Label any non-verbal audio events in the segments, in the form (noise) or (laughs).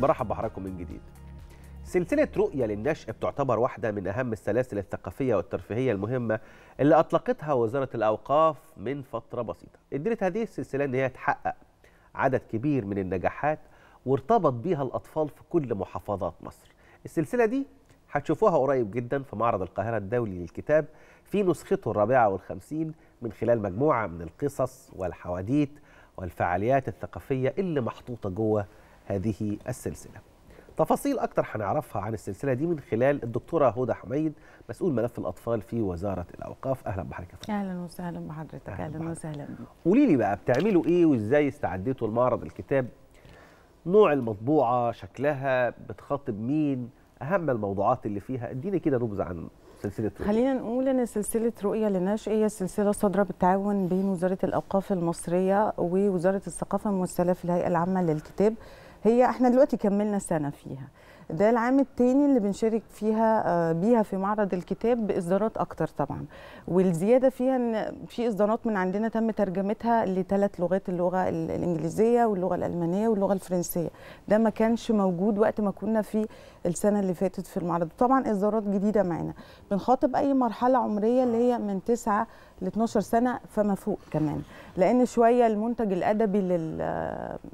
برحب بحضراتكم من جديد سلسلة رؤية للنشء بتعتبر واحدة من أهم السلاسل الثقافية والترفيهية المهمة اللي أطلقتها وزارة الأوقاف من فترة بسيطة قدرت هذه السلسلة أن هي تحقق عدد كبير من النجاحات وارتبط بيها الأطفال في كل محافظات مصر السلسلة دي هتشوفوها قريب جدا في معرض القاهرة الدولي للكتاب في نسخته الرابعة والخمسين من خلال مجموعة من القصص والحواديت والفعاليات الثقافية اللي محطوطة جوه هذه السلسله تفاصيل أكتر هنعرفها عن السلسلة دي من خلال الدكتورة هدى حميد مسؤول ملف الأطفال في وزارة الأوقاف أهلا بحضرتك أهلا وسهلا بحضرتك أهلا وسهلا قولي لي بقى بتعملوا إيه وإزاي استعديتوا لمعرض الكتاب نوع المطبوعة شكلها بتخاطب مين أهم الموضوعات اللي فيها اديني كده نبذة عن سلسله رؤية. خلينا نقول ان سلسله رؤيه للنشء هي سلسله صادره بالتعاون بين وزاره الاوقاف المصريه ووزاره الثقافه الممثلة في الهيئه العامه للكتاب هي احنا دلوقتي كملنا سنه فيها ده العام الثاني اللي بنشارك فيها آه، بيها في معرض الكتاب باصدارات اكتر طبعا والزياده فيها ان في اصدارات من عندنا تم ترجمتها لثلاث لغات اللغه الانجليزيه واللغه الالمانيه واللغه الفرنسيه ده ما كانش موجود وقت ما كنا في السنه اللي فاتت في المعرض طبعا اصدارات جديده معانا بنخاطب اي مرحله عمريه اللي هي من 9 ل 12 سنه فما فوق كمان لان شويه المنتج الادبي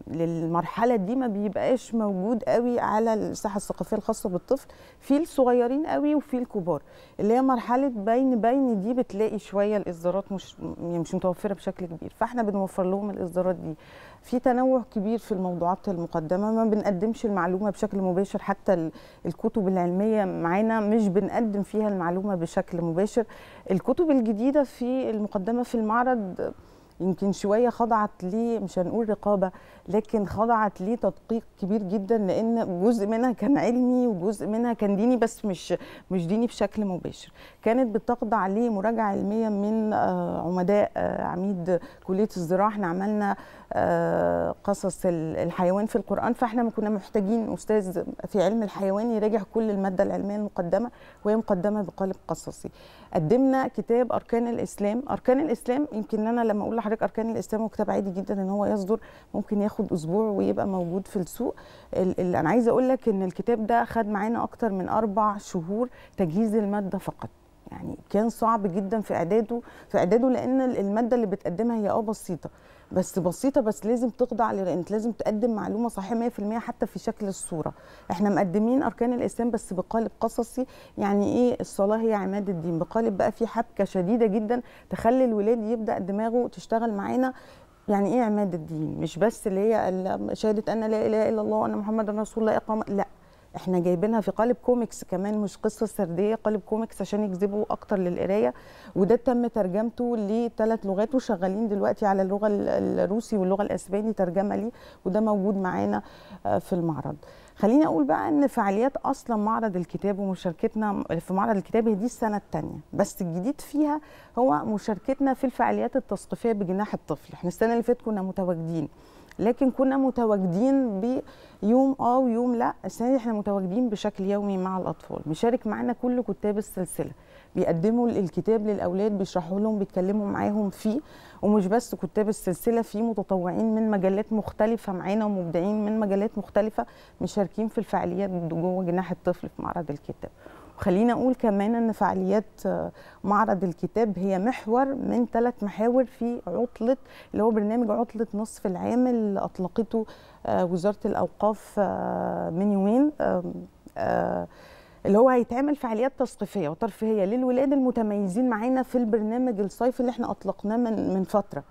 للمرحله دي ما بيبقاش موجود قوي على الساحه الثقافيه الخاصه بالطفل في الصغيرين قوي وفي الكبار اللي هي مرحله بين بين دي بتلاقي شويه الاصدارات مش مش متوفره بشكل كبير فاحنا بنوفر لهم الاصدارات دي في تنوع كبير في الموضوعات المقدمه ما بنقدمش المعلومه بشكل مباشر حتى الكتب العلميه معانا مش بنقدم فيها المعلومه بشكل مباشر الكتب الجديده في المقدمه في المعرض يمكن شويه خضعت ليه مش هنقول رقابه لكن خضعت ليه تدقيق كبير جدا لان جزء منها كان علمي وجزء منها كان ديني بس مش مش ديني بشكل مباشر كانت بتخضع لمراجعه علميه من آه، عمداء آه، عميد كليه الزراعه احنا عملنا آه، قصص الحيوان في القرآن فاحنا كنا محتاجين أستاذ في علم الحيوان يراجع كل المادة العلمية المقدمة وهي مقدمة بقالب قصصي قدمنا كتاب أركان الإسلام أركان الإسلام يمكن أنا لما أقول لحضرتك أركان الإسلام هو كتاب عادي جدا إن هو يصدر ممكن ياخد أسبوع ويبقى موجود في السوق اللي أنا عايزة أقول لك إن الكتاب ده خد معانا أكتر من أربع شهور تجهيز المادة فقط يعني كان صعب جدا في اعداده في اعداده لان الماده اللي بتقدمها هي اه بسيطه بس بسيطه بس لازم تخضع انت لازم تقدم معلومه صحيحه 100% حتى في شكل الصوره احنا مقدمين اركان الاسلام بس بقالب قصصي يعني ايه الصلاه هي عماد الدين بقالب بقى في حبكه شديده جدا تخلي الولاد يبدا دماغه تشتغل معانا يعني ايه عماد الدين مش بس اللي هي شهاده ان لا اله الا الله وان محمد رسول الله اقامه لا احنا جايبينها في قالب كوميكس كمان مش قصه سرديه قالب كوميكس عشان يجذبوا اكتر للقرايه وده تم ترجمته لثلاث لغات وشغالين دلوقتي على اللغه الروسي واللغه الاسباني ترجمه ليه وده موجود معانا آه، في المعرض خليني اقول بقى ان فعاليات اصلا معرض الكتاب ومشاركتنا في معرض الكتاب دي السنه الثانيه بس الجديد فيها هو مشاركتنا في الفعاليات التثقيفيه بجناح الطفل احنا السنه اللي فاتت كنا متواجدين لكن كنا متواجدين بيوم اه ويوم لا السنه دي يعني احنا متواجدين بشكل يومي مع الاطفال مشارك معانا كل كتاب السلسله بيقدموا الكتاب للاولاد بيشرحوا لهم بيتكلموا معاهم فيه ومش بس كتاب السلسله في متطوعين من مجالات مختلفه معانا ومبدعين من مجالات مختلفه مشاركين في الفعاليات جوه جناح الطفل في معرض الكتاب وخلينا اقول كمان ان فعاليات آه، معرض الكتاب هي محور من ثلاث محاور في عطله اللي هو برنامج عطله نصف العام اللي اطلقته آه، وزاره الاوقاف آه، من يومين اللي هو هيتعمل فعاليات تثقيفيه وترفيهيه للولاد المتميزين معانا في البرنامج الصيفي اللي احنا اطلقناه من من فتره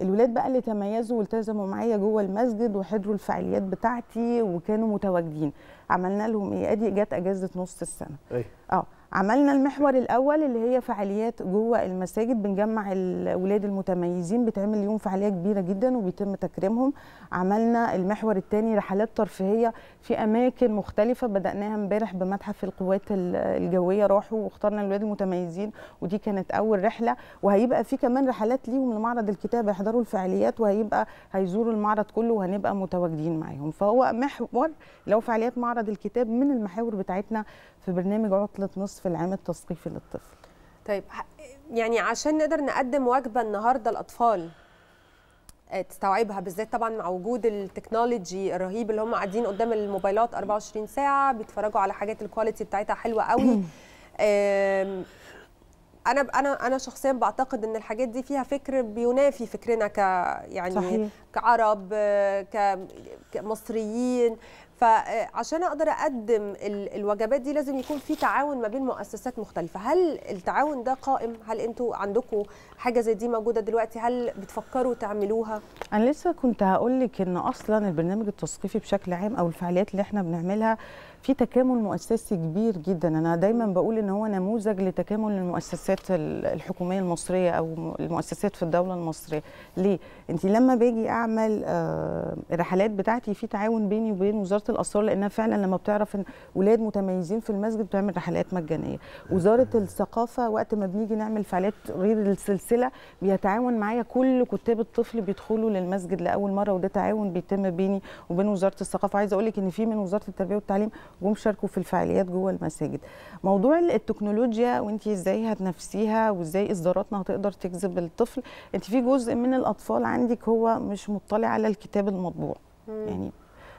الولاد بقى اللي تميزوا والتزموا معايا جوه المسجد وحضروا الفعاليات بتاعتي وكانوا متواجدين عملنا لهم ايه ادي جت اجازه نص السنه أي. اه عملنا المحور الاول اللي هي فعاليات جوه المساجد بنجمع الاولاد المتميزين بتعمل يوم فعاليه كبيره جدا وبيتم تكريمهم عملنا المحور الثاني رحلات ترفيهيه في اماكن مختلفه بداناها امبارح بمتحف القوات الجويه راحوا واخترنا الاولاد المتميزين ودي كانت اول رحله وهيبقى في كمان رحلات ليهم لمعرض الكتاب يحضروا الفعاليات وهيبقى هيزوروا المعرض كله وهنبقى متواجدين معاهم فهو محور لو فعاليات معرض الكتاب من المحاور بتاعتنا في برنامج عطله نصف العام التثقيفي للطفل طيب يعني عشان نقدر نقدم وجبه النهارده الاطفال آه، تستوعبها بالذات طبعا مع وجود التكنولوجي الرهيب اللي هم قاعدين قدام الموبايلات 24 ساعه بيتفرجوا على حاجات الكواليتي بتاعتها حلوه قوي (clears throat) انا انا انا شخصيا بعتقد ان الحاجات دي فيها فكر بينافي فكرنا ك يعني صحيح. كعرب آه، كمصريين فعشان اقدر اقدم الوجبات دي لازم يكون في تعاون ما بين مؤسسات مختلفه هل التعاون ده قائم هل انتوا عندكم حاجه زي دي موجوده دلوقتي هل بتفكروا تعملوها انا لسه كنت هقول لك ان اصلا البرنامج التثقيفي بشكل عام او الفعاليات اللي احنا بنعملها في تكامل مؤسسي كبير جدا انا دايما بقول ان هو نموذج لتكامل المؤسسات الحكوميه المصريه او المؤسسات في الدوله المصريه ليه انت لما باجي اعمل آه، الرحلات بتاعتي في تعاون بيني وبين وزاره الاثار لانها فعلا لما بتعرف ان ولاد متميزين في المسجد بتعمل رحلات مجانيه وزاره الثقافه وقت ما بنيجي نعمل فعاليات غير السلسله بيتعاون معايا كل كتاب الطفل بيدخلوا للمسجد لاول مره وده تعاون بيتم بيني وبين وزاره الثقافه عايزه اقول لك ان في من وزاره التربيه والتعليم جم شاركوا في الفعاليات جوه المساجد موضوع التكنولوجيا وانت ازاي هتنافسيها وازاي اصداراتنا هتقدر تجذب الطفل انت في جزء من الاطفال عندك هو مش مطلع على الكتاب المطبوع يعني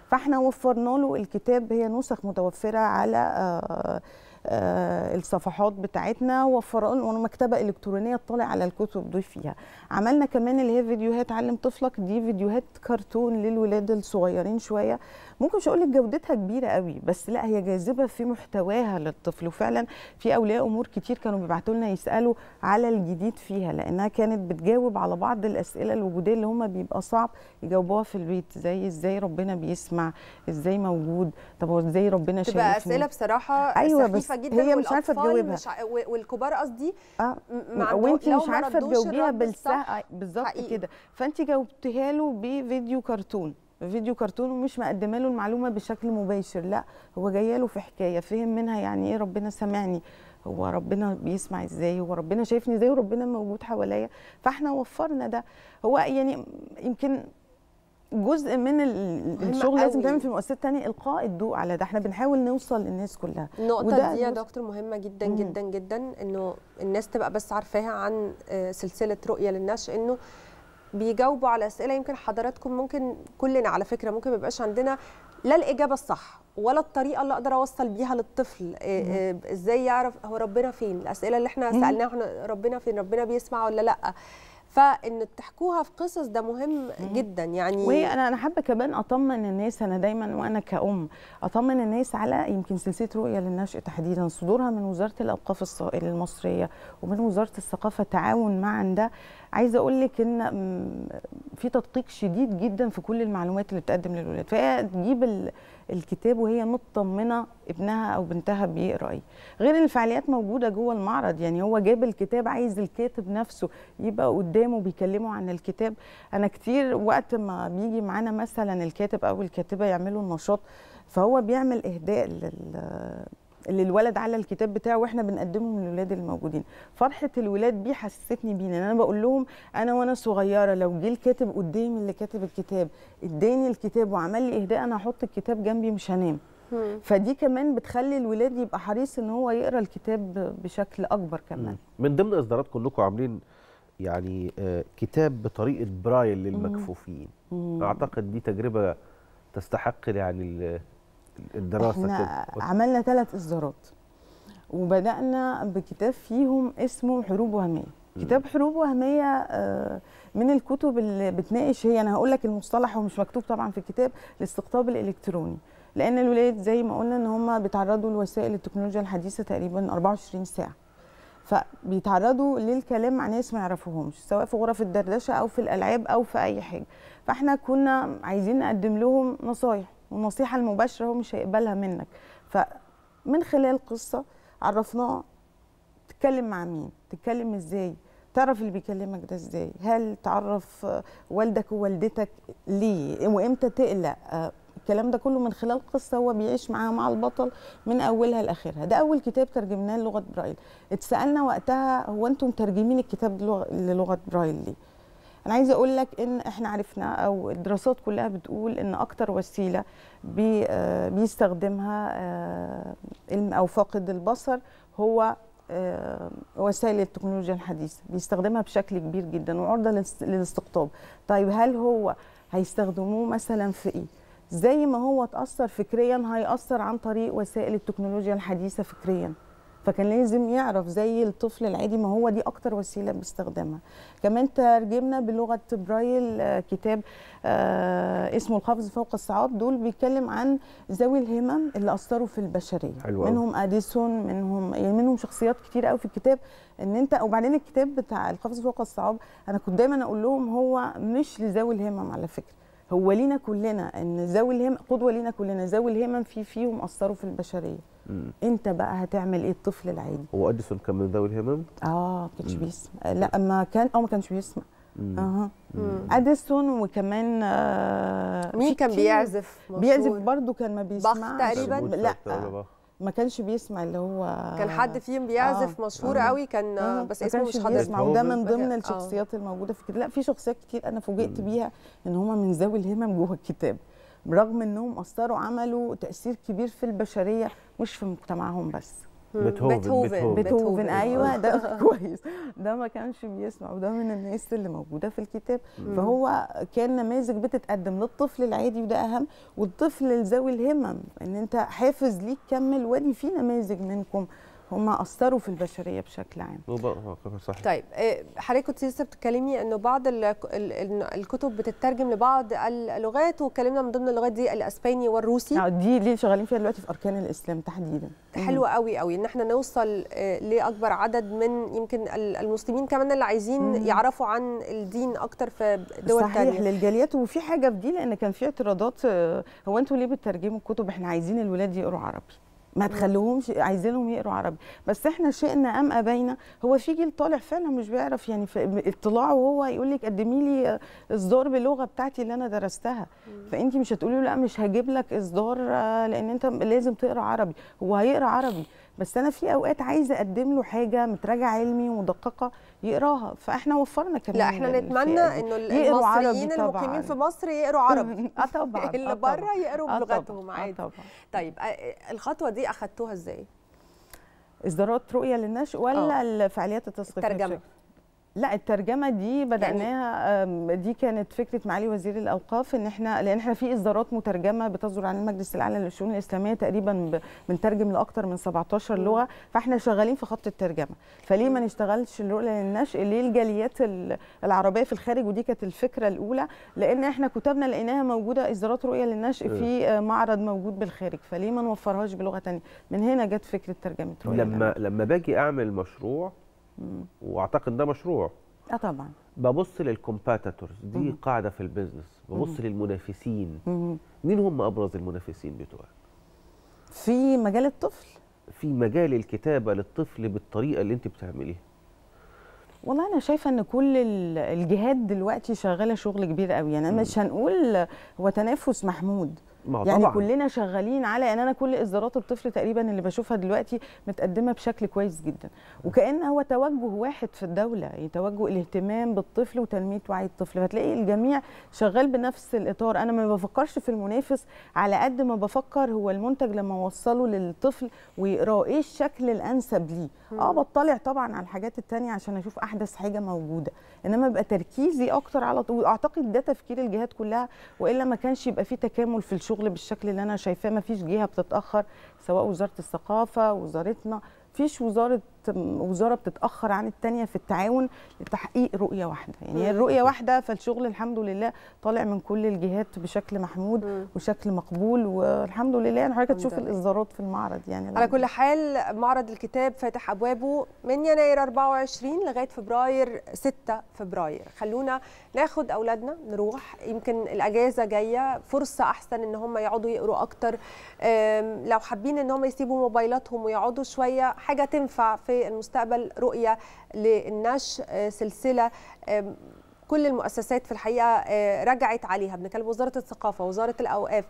فاحنا وفرنا له الكتاب هي نسخ متوفره على آه، آه، الصفحات بتاعتنا وفرقنا ومكتبه الكترونيه تطلع على الكتب دي فيها عملنا كمان اللي هي فيديوهات علم طفلك دي فيديوهات كرتون للولاد الصغيرين شويه ممكن مش اقول لك جودتها كبيره قوي بس لا هي جاذبه في محتواها للطفل وفعلا في اولياء امور كتير كانوا بيبعتوا لنا يسالوا على الجديد فيها لانها كانت بتجاوب على بعض الاسئله الوجوديه اللي هم بيبقى صعب يجاوبوها في البيت زي ازاي ربنا بيسمع ازاي موجود طب هو ازاي ربنا شايفني تبقى اسئله بصراحه ايوه بس عارفه جدا هي مش عارفه تجاوبها مش ع... والكبار قصدي اه وانت مش عارفه تجاوبيها آه، بالظبط كده فانت جاوبتيها له بفيديو كرتون فيديو كرتون ومش مقدمه له المعلومه بشكل مباشر لا هو جايه له في حكايه فهم منها يعني ايه ربنا سامعني هو ربنا بيسمع ازاي هو ربنا شايفني ازاي وربنا موجود حواليا فاحنا وفرنا ده هو يعني يمكن جزء من الشغل لازم تعمل في مؤسسات تانية القاء الضوء على ده احنا بنحاول نوصل للناس كلها النقطه دي يا دكتور مهمه جدا مم. جدا جدا انه الناس تبقى بس عارفاها عن آه، سلسله رؤيه للناس انه بيجاوبوا على اسئله يمكن حضراتكم ممكن كلنا على فكره ممكن ما يبقاش عندنا لا الاجابه الصح ولا الطريقه اللي اقدر اوصل بيها للطفل آه، آه، ازاي يعرف هو ربنا فين الاسئله اللي احنا سالناها ربنا فين ربنا بيسمع ولا لا فان تحكوها في قصص ده مهم جدا يعني وهي انا انا حابه كمان اطمن الناس انا دايما وانا كأم اطمن الناس على يمكن سلسله رؤيه للنشء تحديدا صدورها من وزاره الاوقاف المصريه ومن وزاره الثقافه تعاون معا ده عايزه اقول لك ان في تدقيق شديد جدا في كل المعلومات اللي بتقدم للولاد فهي تجيب الكتاب وهي مطمنه ابنها او بنتها بيقرا ايه غير ان الفعاليات موجوده جوه المعرض يعني هو جاب الكتاب عايز الكاتب نفسه يبقى قدامه بيكلمه عن الكتاب انا كتير وقت ما بيجي معانا مثلا الكاتب او الكاتبه يعملوا النشاط فهو بيعمل اهداء للولد على الكتاب بتاعه واحنا بنقدمه للولاد الموجودين فرحه الولاد بيه حسستني بيه ان انا بقول لهم انا وانا صغيره لو جه الكاتب قدامي اللي كاتب الكتاب اداني الكتاب وعمل لي اهداء انا هحط الكتاب جنبي مش هنام فدي كمان بتخلي الولاد يبقى حريص ان هو يقرا الكتاب بشكل اكبر كمان من ضمن اصدارات كلكم عاملين يعني آه، كتاب بطريقه برايل للمكفوفين اعتقد دي تجربه تستحق يعني الدراسه احنا كده. عملنا ثلاث اصدارات وبدانا بكتاب فيهم اسمه حروب وهميه كتاب حروب وهميه آه، من الكتب اللي بتناقش هي انا هقول لك المصطلح هو مش مكتوب طبعا في الكتاب الاستقطاب الالكتروني لان الولاد زي ما قلنا ان هم بيتعرضوا لوسائل التكنولوجيا الحديثه تقريبا 24 ساعه فبيتعرضوا للكلام مع ناس ما يعرفوهمش سواء في غرف الدردشه او في الالعاب او في اي حاجه فاحنا كنا عايزين نقدم لهم نصايح والنصيحه المباشره هو مش هيقبلها منك فمن خلال قصه عرفناه تتكلم مع مين تتكلم ازاي تعرف اللي بيكلمك ده ازاي هل تعرف والدك ووالدتك ليه وامتى تقلق آه، الكلام ده كله من خلال قصه هو بيعيش معاها مع البطل من اولها لاخرها ده اول كتاب ترجمناه للغه برايل اتسالنا وقتها هو انتم مترجمين الكتاب للغه برايل ليه انا عايزه اقول لك ان احنا عرفنا او الدراسات كلها بتقول ان اكتر وسيله بي آه، بيستخدمها آه، او فاقد البصر هو آه، وسائل التكنولوجيا الحديثه بيستخدمها بشكل كبير جدا وعرضه للاستقطاب طيب هل هو هيستخدموه مثلا في ايه زي ما هو تاثر فكريا هياثر عن طريق وسائل التكنولوجيا الحديثه فكريا فكان لازم يعرف زي الطفل العادي ما هو دي اكتر وسيله بنستخدمها كمان ترجمنا بلغه برايل آه، كتاب آه، اسمه القفز فوق الصعاب دول بيتكلم عن ذوي الهمم اللي اثروا في البشريه حلو منهم اديسون منهم يعني منهم شخصيات كتير قوي في الكتاب ان انت وبعدين الكتاب بتاع القفز فوق الصعاب انا كنت دايما اقول لهم هو مش لذوي الهمم على فكره هو لينا كلنا ان ذوي الهمم قدوه لينا كلنا ذوي الهمم في فيهم اثروا في البشريه مم. انت بقى هتعمل ايه الطفل العادي هو اديسون كان من ذوي الهمم اه ما كانش بيسمع لا ما كان او آه، ما كانش بيسمع اها اديسون وكمان آه مين كان بيعزف مصرور. بيعزف برضه كان ما بيسمعش تقريبا لا آه، ما كانش بيسمع اللي هو كان حد فيهم بيعزف آه. مشهور آه. قوي كان آه. بس اسمه مش حد بيسمع وده من ضمن آه. الشخصيات آه. الموجوده في الكتاب لا في شخصيات كتير انا فوجئت بيها ان هم من ذوي الهمم جوه الكتاب برغم انهم اثروا عملوا تاثير كبير في البشريه مش في مجتمعهم بس بيتهوفن بيتهوفن ايوه (laughs) ده كويس ده ما كانش بيسمع وده من الناس اللي موجوده في الكتاب فهو كان نماذج بتتقدم للطفل العادي وده اهم والطفل ذوي الهمم ان انت حافز ليك كمل ودي في نماذج منكم هم اثروا في البشريه بشكل عام صحيح. طيب إيه، حضرتك كنت لسه بتتكلمي انه بعض الكتب بتترجم لبعض اللغات وكلمنا من ضمن اللغات دي الاسباني والروسي نعم دي ليه شغالين فيها دلوقتي في اركان الاسلام تحديدا حلوه قوي قوي ان احنا نوصل إيه، لاكبر عدد من يمكن المسلمين كمان اللي عايزين مم. يعرفوا عن الدين اكتر في دول صحيح للجاليات وفي حاجه في دي لان كان في اعتراضات آه، هو انتوا ليه بتترجموا الكتب احنا عايزين الولاد يقروا عربي ما تخليهمش عايزينهم يقروا عربي بس احنا شئنا ام ابينا هو في جيل طالع فعلا مش بيعرف يعني اطلاعه هو يقول لك قدمي لي اصدار باللغه بتاعتي اللي انا درستها فانت مش هتقولي له لا مش هجيب لك اصدار آه، لان انت لازم تقرا عربي هو هيقرا عربي بس انا في اوقات عايزه اقدم له حاجه متراجع علمي ومدققه يقراها فاحنا وفرنا كمان لا احنا نتمنى انه المصريين المقيمين في مصر يقروا عربي (laughs) اه طبعا (laughs) اللي آه بره يقروا آه بلغتهم آه عادي طبعا طيب الخطوه دي اخدتوها ازاي؟ اصدارات رؤيه للنشء ولا الفعاليات التثقيفيه؟ ترجمه لا الترجمه دي بداناها دي كانت فكره معالي وزير الاوقاف ان احنا لان احنا في اصدارات مترجمه بتصدر عن المجلس الاعلى للشؤون الاسلاميه تقريبا بنترجم لاكثر من 17 لغه فاحنا شغالين في خط الترجمه فليه ما نشتغلش الرؤيه للنشء ليه الجاليات العربيه في الخارج ودي كانت الفكره الاولى لان احنا كتبنا لقيناها موجوده اصدارات رؤيه للنشء في آه، معرض موجود بالخارج فليه ما نوفرهاش بلغه ثانيه من هنا جت فكره ترجمه رؤيه لما لما باجي اعمل مشروع واعتقد ده مشروع اه طبعا ببص للكومباتيتورز دي مم. قاعده في البيزنس ببص مم. للمنافسين مم. مين هم ابرز المنافسين بتوعك في مجال الطفل في مجال الكتابه للطفل بالطريقه اللي انت بتعمليها والله انا شايفه ان كل الجهات دلوقتي شغاله شغل كبير قوي يعني مش هنقول هو تنافس محمود يعني طبعا. كلنا شغالين على يعني انا كل اصدارات الطفل تقريبا اللي بشوفها دلوقتي متقدمه بشكل كويس جدا وكان هو توجه واحد في الدوله يعني توجه الاهتمام بالطفل وتنميه وعي الطفل فتلاقي الجميع شغال بنفس الاطار انا ما بفكرش في المنافس على قد ما بفكر هو المنتج لما اوصله للطفل ويقراه ايه الشكل الانسب ليه اه بطلع طبعا على الحاجات الثانيه عشان اشوف احدث حاجه موجوده انما بيبقى تركيزي اكتر على طول اعتقد ده تفكير الجهات كلها والا ما كانش يبقى في تكامل في الشغل الشغل بالشكل اللي انا شايفاه ما فيش جهه بتتاخر سواء وزاره الثقافه وزارتنا فيش وزاره وزاره بتتاخر عن الثانيه في التعاون لتحقيق رؤيه واحده يعني هي الرؤيه واحده فالشغل الحمد لله طالع من كل الجهات بشكل محمود وشكل مقبول والحمد لله يعني حضرتك تشوف الاصدارات في المعرض يعني على كل حال معرض الكتاب فاتح ابوابه من يناير 24 لغايه فبراير 6 فبراير خلونا ناخد اولادنا نروح يمكن الاجازه جايه فرصه احسن ان هم يقعدوا يقروا اكتر لو حابين ان هم يسيبوا موبايلاتهم ويقعدوا شويه حاجه تنفع في في المستقبل رؤية للنشء آه، سلسلة كل المؤسسات في الحقيقه آه، رجعت عليها بنتكلم وزاره الثقافه وزاره الاوقاف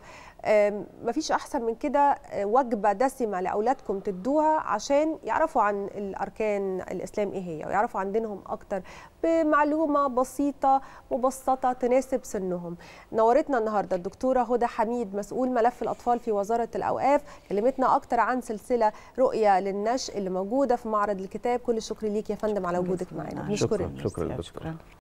مفيش احسن من كده آه، وجبه دسمه لاولادكم تدوها عشان يعرفوا عن الاركان الاسلام ايه هي ويعرفوا عن دينهم اكتر بمعلومه بسيطه مبسطه تناسب سنهم نورتنا النهارده الدكتوره هدى حميد مسؤول ملف الاطفال في وزاره الاوقاف كلمتنا اكتر عن سلسله رؤيه للنشء اللي موجوده في معرض الكتاب كل الشكر ليك يا فندم على وجودك معنا شكرا شكرا شكرا, شكرا.